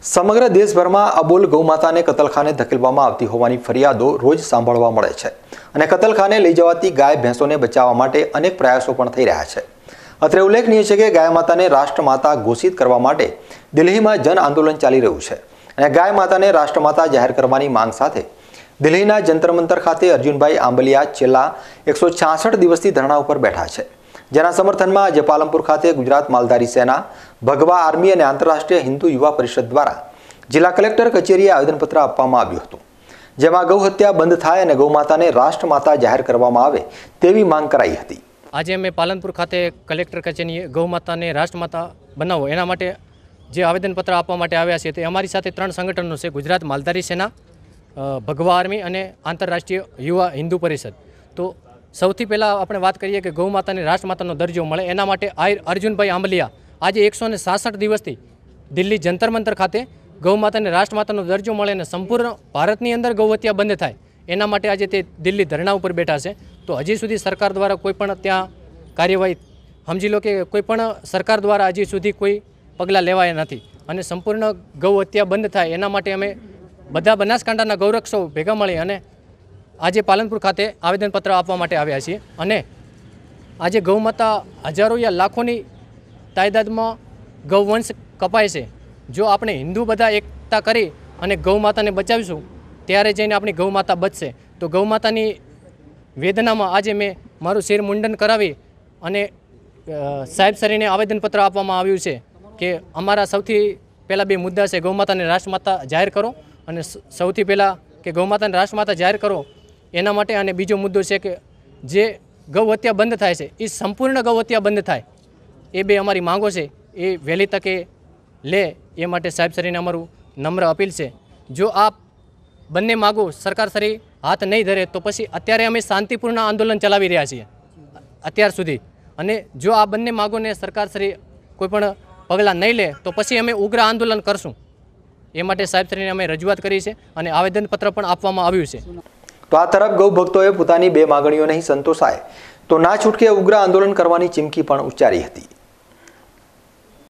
સમગ્ર દેશભરમાં અબોલ ગૌમાતાને કતલખાને ધકેલવામાં આવતી હોવાની ફરિયાદો રોજ સાંભળવા મળે છે અને કતલખાને લઈ જવાતી ગાય ભેંસોને બચાવવા માટે અનેક પ્રયાસો પણ થઈ રહ્યા છે અત્રે ઉલ્લેખનીય છે કે ગાય માતાને રાષ્ટ્રમાતા ઘોષિત કરવા માટે દિલ્હીમાં જન આંદોલન ચાલી રહ્યું છે અને ગાય માતાને રાષ્ટ્રમાતા જાહેર કરવાની માંગ સાથે દિલ્હીના જંતરમંતર ખાતે અર્જુનભાઈ આંબલિયા છેલ્લા એકસો છાસઠ દિવસથી ધરણા ઉપર બેઠા છે જેના સમર્થનમાં આજે પાલનપુર ખાતે ગુજરાત માલધારી સેના ભગવા આર્મી અને આંતરરાષ્ટ્રીય હિન્દુ યુવા પરિષદ દ્વારા જિલ્લા કલેક્ટર કચેરીએ આવેદનપત્ર આપવામાં આવ્યું હતું જેમાં ગૌહત્યા બંધ થાય અને ગૌમાતાને રાષ્ટ્રમાતા જાહેર કરવામાં આવે તેવી માંગ કરાઈ હતી આજે અમે પાલનપુર ખાતે કલેક્ટર કચેરીએ ગૌમાતાને રાષ્ટ્રમાતા બનાવો એના માટે જે આવેદનપત્ર આપવા માટે આવ્યા છે તે અમારી સાથે ત્રણ સંગઠનો છે ગુજરાત માલધારી સેના ભગવા આર્મી અને આંતરરાષ્ટ્રીય યુવા હિન્દુ પરિષદ તો સૌથી પહેલાં આપણે વાત કરીએ કે ગૌ માતાને રાષ્ટ્રમાતાનો દરજ્જો મળે એના માટે આયર અર્જુનભાઈ આંબલિયા આજે એકસો ને સાસઠ દિવસથી દિલ્હી જંતર મંતર ખાતે ગૌ માતાને રાષ્ટ્રમાતાનો દરજ્જો મળે અને સંપૂર્ણ ભારતની અંદર ગૌહત્યા બંધ થાય એના માટે આજે તે દિલ્હી ધરણા ઉપર બેઠા છે તો હજી સુધી સરકાર દ્વારા કોઈ પણ ત્યાં કાર્યવાહી સમજી લો કે કોઈપણ સરકાર દ્વારા હજી સુધી કોઈ પગલાં લેવાયા નથી અને સંપૂર્ણ ગૌ હત્યા બંધ થાય એના માટે અમે બધા બનાસકાંઠાના ગૌરક્ષો ભેગા મળી અને આજે પાલનપુર ખાતે આવેદનપત્ર આપવા માટે આવ્યા છીએ અને આજે ગૌમાતા હજારો યા લાખોની તાદાદમાં ગૌવંશ કપાય છે જો આપણે હિન્દુ બધા એકતા કરી અને ગૌમાતાને બચાવીશું ત્યારે જઈને આપણી ગૌમાતા બચશે તો ગૌમાતાની વેદનામાં આજે મેં મારું શિર મુંડન કરાવી અને સાહેબ સરીને આવેદનપત્ર આપવામાં આવ્યું છે કે અમારા સૌથી પહેલાં બે મુદ્દા છે ગૌમાતાને રાષ્ટ્રમાતા જાહેર કરો અને સૌથી પહેલાં કે ગૌમાતાને રાષ્ટ્રમાતા જાહેર કરો એના માટે અને બીજો મુદ્દો છે કે જે ગૌહત્યા બંધ થાય છે એ સંપૂર્ણ ગૌહત્યા બંધ થાય એ બે અમારી માંગો છે એ વહેલી તકે લે એ માટે સાહેબશ્રીને અમારું નમ્ર અપીલ છે જો આ બંને માગો સરકારશ્રી હાથ નહીં ધરે તો પછી અત્યારે અમે શાંતિપૂર્ણ આંદોલન ચલાવી રહ્યા છીએ અત્યાર સુધી અને જો આ બંને માગોને સરકારશ્રી કોઈપણ પગલાં નહીં લે તો પછી અમે ઉગ્ર આંદોલન કરશું એ માટે સાહેબશ્રીને અમે રજૂઆત કરી છે અને આવેદનપત્ર પણ આપવામાં આવ્યું છે તો આ તરફ ગૌ ભક્તોએ પોતાની બે માગણીઓ નહીં સંતોષાય તો ના છૂટકે ઉગ્ર આંદોલન કરવાની ચીમકી પણ ઉચ્ચારી હતી